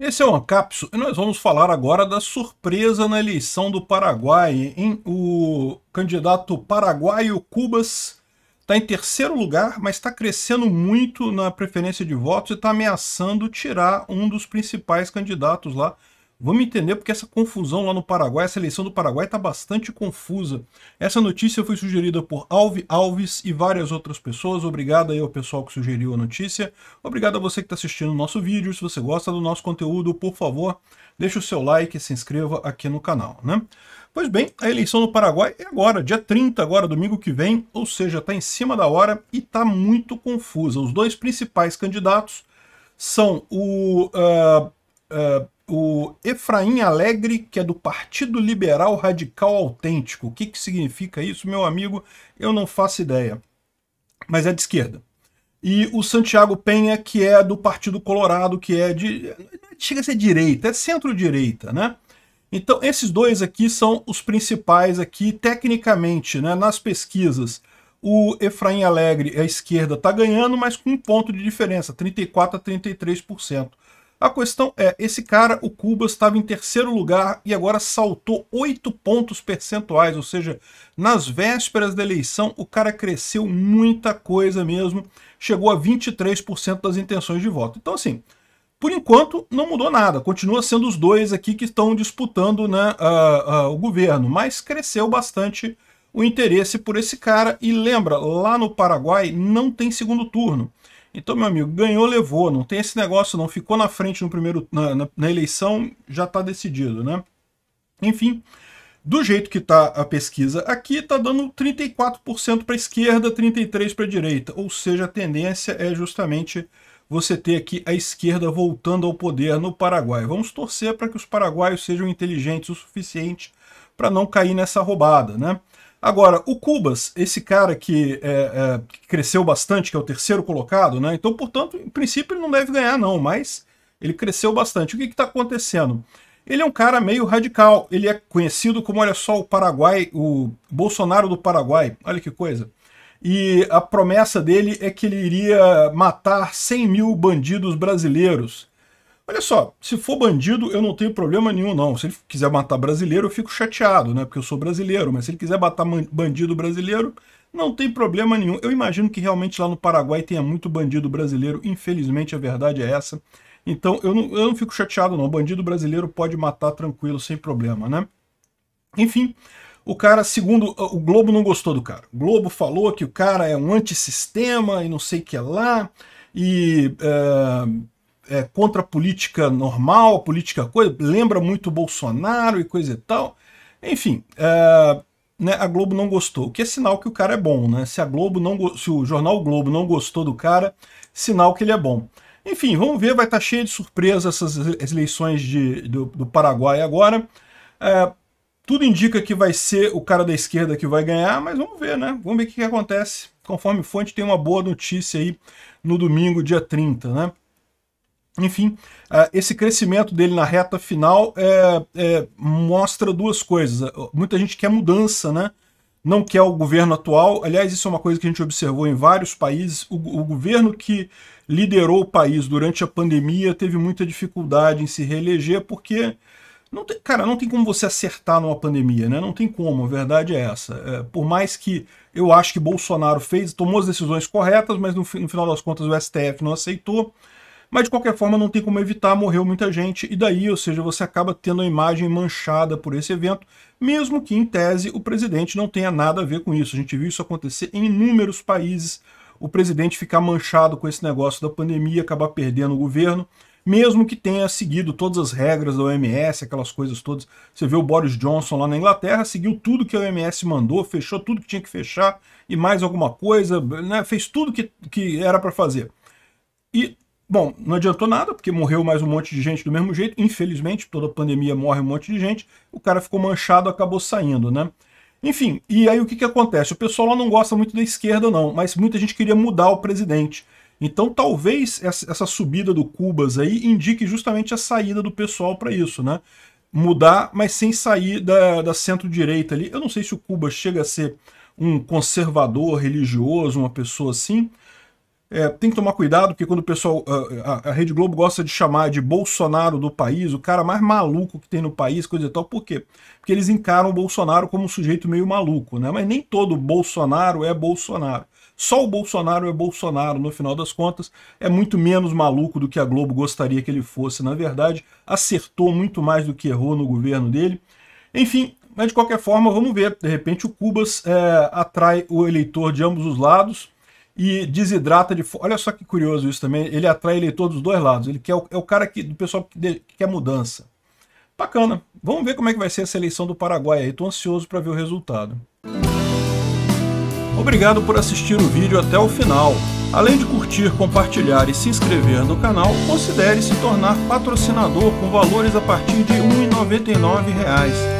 Esse é o Ancapso e nós vamos falar agora da surpresa na eleição do Paraguai. Hein? O candidato paraguaio Cubas está em terceiro lugar, mas está crescendo muito na preferência de votos e está ameaçando tirar um dos principais candidatos lá, Vamos entender porque essa confusão lá no Paraguai, a eleição do Paraguai está bastante confusa. Essa notícia foi sugerida por Alves Alves e várias outras pessoas. Obrigado aí ao pessoal que sugeriu a notícia. Obrigado a você que está assistindo o nosso vídeo. Se você gosta do nosso conteúdo, por favor, deixe o seu like e se inscreva aqui no canal, né? Pois bem, a eleição no Paraguai é agora, dia 30, agora, domingo que vem, ou seja, está em cima da hora e está muito confusa. Os dois principais candidatos são o... Uh, uh, o Efraim Alegre, que é do Partido Liberal Radical Autêntico. O que, que significa isso, meu amigo? Eu não faço ideia. Mas é de esquerda. E o Santiago Penha, que é do Partido Colorado, que é de. chega a ser direita, é centro-direita, né? Então, esses dois aqui são os principais aqui, tecnicamente, né? Nas pesquisas, o Efraim Alegre, a esquerda, está ganhando, mas com um ponto de diferença, 34% a 33%. A questão é, esse cara, o Cuba estava em terceiro lugar e agora saltou 8 pontos percentuais, ou seja, nas vésperas da eleição o cara cresceu muita coisa mesmo, chegou a 23% das intenções de voto. Então assim, por enquanto não mudou nada, continua sendo os dois aqui que estão disputando né, uh, uh, o governo, mas cresceu bastante o interesse por esse cara e lembra, lá no Paraguai não tem segundo turno. Então, meu amigo, ganhou, levou. Não tem esse negócio, não. Ficou na frente no primeiro, na, na, na eleição, já está decidido, né? Enfim, do jeito que está a pesquisa aqui, está dando 34% para a esquerda, 33% para a direita. Ou seja, a tendência é justamente você ter aqui a esquerda voltando ao poder no Paraguai. Vamos torcer para que os paraguaios sejam inteligentes o suficiente para não cair nessa roubada, né? Agora, o Cubas, esse cara que, é, é, cresceu bastante, que é o terceiro colocado, né? Então, portanto, em princípio ele não deve ganhar, não, mas ele cresceu bastante. O que está acontecendo? Ele é um cara meio radical. Ele é conhecido como, olha só, o Paraguai, o Bolsonaro do Paraguai. Olha que coisa. E a promessa dele é que ele iria matar 100 mil bandidos brasileiros. Olha só, se for bandido, eu não tenho problema nenhum, não. Se ele quiser matar brasileiro, eu fico chateado, né? Porque eu sou brasileiro, mas se ele quiser matar bandido brasileiro, não tem problema nenhum. Eu imagino que realmente lá no Paraguai tenha muito bandido brasileiro, infelizmente a verdade é essa. Então eu não, eu não fico chateado, não. Bandido brasileiro pode matar tranquilo, sem problema, né? Enfim, o cara, segundo o Globo, não gostou do cara. O Globo falou que o cara é um antissistema e não sei o que lá. E uh, é, contra a política normal, a política coisa, lembra muito Bolsonaro e coisa e tal. Enfim, é, né, a Globo não gostou, o que é sinal que o cara é bom, né? Se a Globo não se o jornal Globo não gostou do cara, sinal que ele é bom. Enfim, vamos ver, vai estar tá cheio de surpresa essas eleições de, do, do Paraguai agora. É, tudo indica que vai ser o cara da esquerda que vai ganhar, mas vamos ver, né? Vamos ver o que, que acontece. Conforme fonte, tem uma boa notícia aí no domingo, dia 30, né? Enfim, ah, esse crescimento dele na reta final é, é, mostra duas coisas. Muita gente quer mudança, né? não quer o governo atual. Aliás, isso é uma coisa que a gente observou em vários países. O, o, governo que liderou o país durante a pandemia teve muita dificuldade em se reeleger, porque, não tem, cara, não tem como você acertar numa pandemia, né? Não tem como, a verdade é essa. É, por mais que eu acho que Bolsonaro fez, tomou as decisões corretas, mas no, no final das contas o STF não aceitou. Mas de qualquer forma não tem como evitar, morreu muita gente, e daí, ou seja, você acaba tendo a imagem manchada por esse evento, mesmo que em tese o presidente não tenha nada a ver com isso. A gente viu isso acontecer em inúmeros países, o presidente ficar manchado com esse negócio da pandemia, acabar perdendo o governo, mesmo que tenha seguido todas as regras da OMS, aquelas coisas todas. Você vê o Boris Johnson lá na Inglaterra, seguiu tudo que a OMS mandou, fechou tudo que tinha que fechar e mais alguma coisa, né? fez tudo que, que era para fazer. E Bom, não adiantou nada, porque morreu mais um monte de gente do mesmo jeito. Infelizmente, toda pandemia morre um monte de gente. O cara ficou manchado, acabou saindo, né? Enfim, e aí o que, que acontece? O pessoal lá não gosta muito da esquerda, não, mas muita gente queria mudar o presidente. Então talvez essa subida do Cubas aí indique justamente a saída do pessoal para isso, né? Mudar, mas sem sair da, da centro-direita ali. Eu não sei se o Cubas chega a ser um conservador religioso, uma pessoa assim, é, tem que tomar cuidado, porque quando o pessoal. A, ah, ah, a, Rede Globo gosta de chamar de Bolsonaro do país, o cara mais maluco que tem no país, coisa e tal. Por quê? Porque eles encaram o Bolsonaro como um sujeito meio maluco, né? Mas nem todo Bolsonaro é Bolsonaro. Só o Bolsonaro é Bolsonaro, no final das contas, é muito menos maluco do que a Globo gostaria que ele fosse. Na verdade, acertou muito mais do que errou no governo dele. Enfim, mas de qualquer forma, vamos ver. De repente, o Cubas é, atrai o eleitor de ambos os lados e desidrata de Olha só que curioso isso também. Ele atrai eleitor dos dois lados. Ele quer, é o cara que, do pessoal que, de, que quer mudança. Bacana. Vamos ver como é que vai ser essa eleição do Paraguai. aí. Estou ansioso para ver o resultado. Obrigado por assistir o vídeo até o final. Além de curtir, compartilhar e se inscrever no canal, considere se tornar patrocinador com valores a partir de R$ 1,99